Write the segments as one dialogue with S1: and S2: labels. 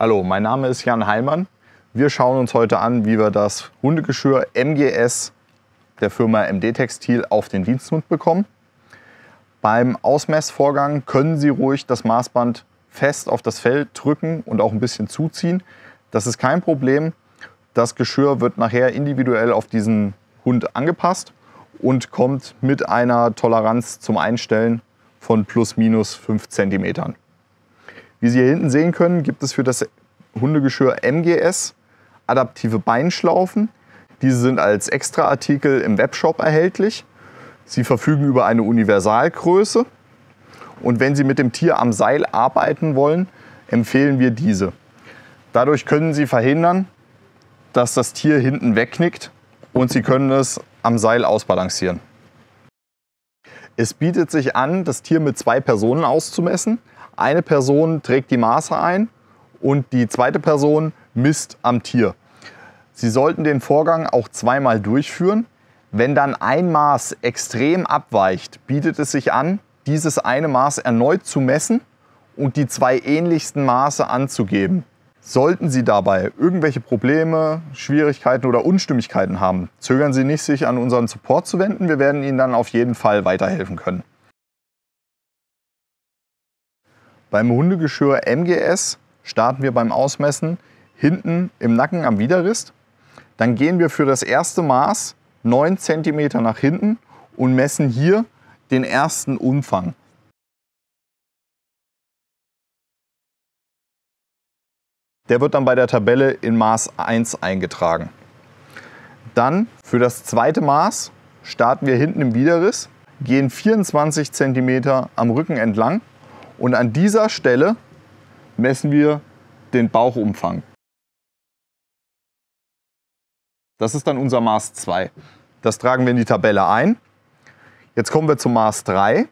S1: Hallo, mein Name ist Jan Heimann. Wir schauen uns heute an, wie wir das Hundegeschirr MGS der Firma MD Textil auf den Diensthund bekommen. Beim Ausmessvorgang können Sie ruhig das Maßband fest auf das Fell drücken und auch ein bisschen zuziehen. Das ist kein Problem. Das Geschirr wird nachher individuell auf diesen Hund angepasst und kommt mit einer Toleranz zum Einstellen von plus minus 5 Zentimetern. Wie Sie hier hinten sehen können, gibt es für das Hundegeschirr MGS adaptive Beinschlaufen. Diese sind als Extraartikel im Webshop erhältlich. Sie verfügen über eine Universalgröße. Und wenn Sie mit dem Tier am Seil arbeiten wollen, empfehlen wir diese. Dadurch können Sie verhindern, dass das Tier hinten wegknickt und Sie können es am Seil ausbalancieren. Es bietet sich an, das Tier mit zwei Personen auszumessen, eine Person trägt die Maße ein und die zweite Person misst am Tier. Sie sollten den Vorgang auch zweimal durchführen. Wenn dann ein Maß extrem abweicht, bietet es sich an, dieses eine Maß erneut zu messen und die zwei ähnlichsten Maße anzugeben. Sollten Sie dabei irgendwelche Probleme, Schwierigkeiten oder Unstimmigkeiten haben, zögern Sie nicht, sich an unseren Support zu wenden. Wir werden Ihnen dann auf jeden Fall weiterhelfen können. Beim Hundegeschirr MGS starten wir beim Ausmessen hinten im Nacken am Widerrist. Dann gehen wir für das erste Maß 9 cm nach hinten und messen hier den ersten Umfang. Der wird dann bei der Tabelle in Maß 1 eingetragen. Dann für das zweite Maß starten wir hinten im Widerriss, gehen 24 cm am Rücken entlang und an dieser Stelle messen wir den Bauchumfang. Das ist dann unser Maß 2. Das tragen wir in die Tabelle ein. Jetzt kommen wir zum Maß 3.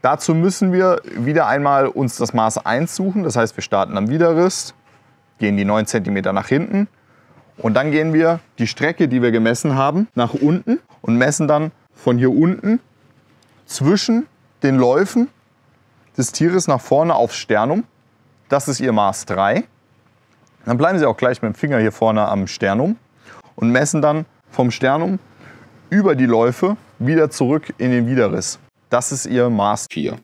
S1: Dazu müssen wir wieder einmal uns das Maß 1 suchen. Das heißt, wir starten am Widerriss, gehen die 9 cm nach hinten und dann gehen wir die Strecke, die wir gemessen haben, nach unten und messen dann von hier unten zwischen den Läufen des Tieres nach vorne aufs Sternum. Das ist ihr Maß 3. Dann bleiben Sie auch gleich mit dem Finger hier vorne am Sternum und messen dann vom Sternum über die Läufe wieder zurück in den Widerriss. Das ist Ihr Maß 4.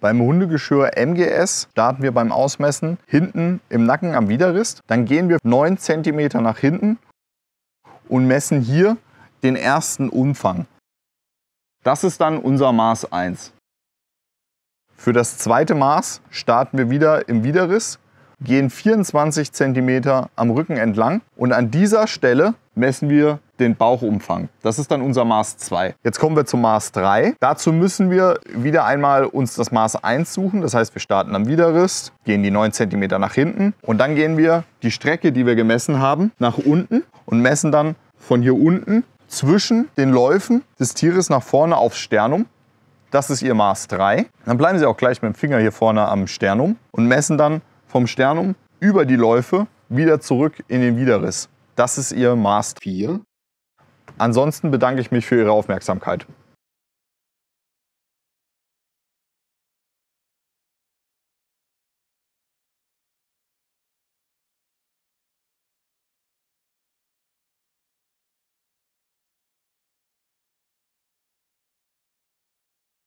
S1: Beim Hundegeschirr MGS starten wir beim Ausmessen hinten im Nacken am Widerriss. Dann gehen wir 9 cm nach hinten und messen hier den ersten Umfang. Das ist dann unser Maß 1. Für das zweite Maß starten wir wieder im Widerriss, gehen 24 cm am Rücken entlang und an dieser Stelle messen wir den Bauchumfang. Das ist dann unser Maß 2. Jetzt kommen wir zum Maß 3. Dazu müssen wir wieder einmal uns das Maß 1 suchen. Das heißt, wir starten am Widerriss, gehen die 9 cm nach hinten und dann gehen wir die Strecke, die wir gemessen haben, nach unten und messen dann von hier unten zwischen den Läufen des Tieres nach vorne aufs Sternum. Das ist ihr Maß 3. Dann bleiben sie auch gleich mit dem Finger hier vorne am Sternum und messen dann vom Sternum über die Läufe wieder zurück in den Widerriss. Das ist ihr Maß 4. Ansonsten bedanke ich mich für Ihre Aufmerksamkeit.